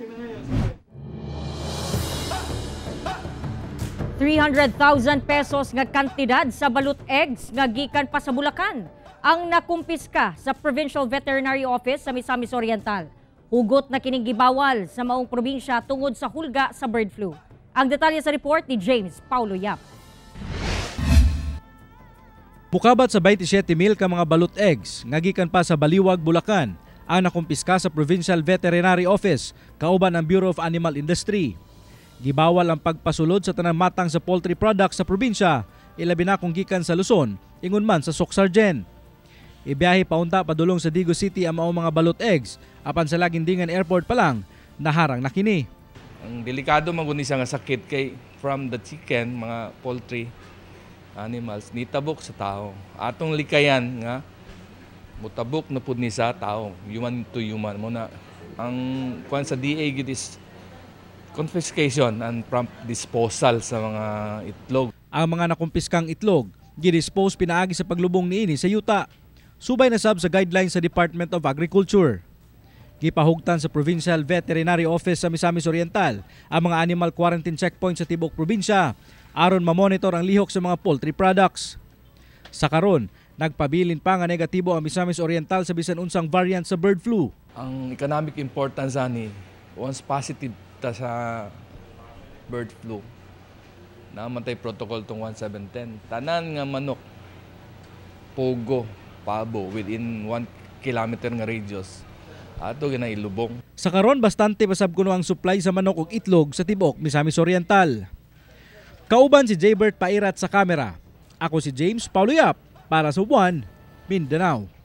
300,000 pesos nga kantidad sa balut eggs nga gikan pa sa Bulacan ang nakumpiska sa Provincial Veterinary Office sa Misamis Oriental. Hugot na kining gibawal sa maong probinsya tungod sa hulga sa bird flu. Ang detalye sa report ni James Paulo Yap. Pukabat sa 27 mil ka mga balut eggs nga gikan pa sa Baliwag, Bulacan ang nakumpiska sa Provincial Veterinary Office kauban ang Bureau of Animal Industry. Gibawal ang pagpasulod sa tanang matang sa poultry products sa probinsya, ilabi na kung gikan sa Luzon, ingon man sa Soksargen. Ibiyahe paunta padulong sa Digo City ang maong mga balot eggs, apan sa Lagindingan Airport pa lang, naharang na kini. Ang delikado maguni sa nga sakit kay from the chicken, mga poultry, animals nitabok sa tao. Atong likayan nga mutabok na pud ni sa tao human to human mo na ang kwan sa DA gid is confiscation and prompt disposal sa mga itlog ang mga nakumpiskang itlog gidispose pinaagi sa paglubong niini sa yuta subay na sab sa guidelines sa Department of Agriculture gipahugtan sa Provincial Veterinary Office sa Misamis Oriental ang mga animal quarantine checkpoint sa tibok probinsya aron mamonitor ang lihok sa mga poultry products sa karon Nagpabilin pa nga negatibo ang Misamis Oriental sa bisan unsang variant sa bird flu. Ang economic importance ani once positive ta sa bird flu namatay protocol tong 1710 tanan nga manok pogo pabo within 1 kilometer nga radius ato ginailubong sa karon bastante pasab kuno ang supply sa manok ug itlog sa tibok Misamis Oriental kauban si Jaybert Pairat sa kamera ako si James Pauluyap para sa One Mindanao.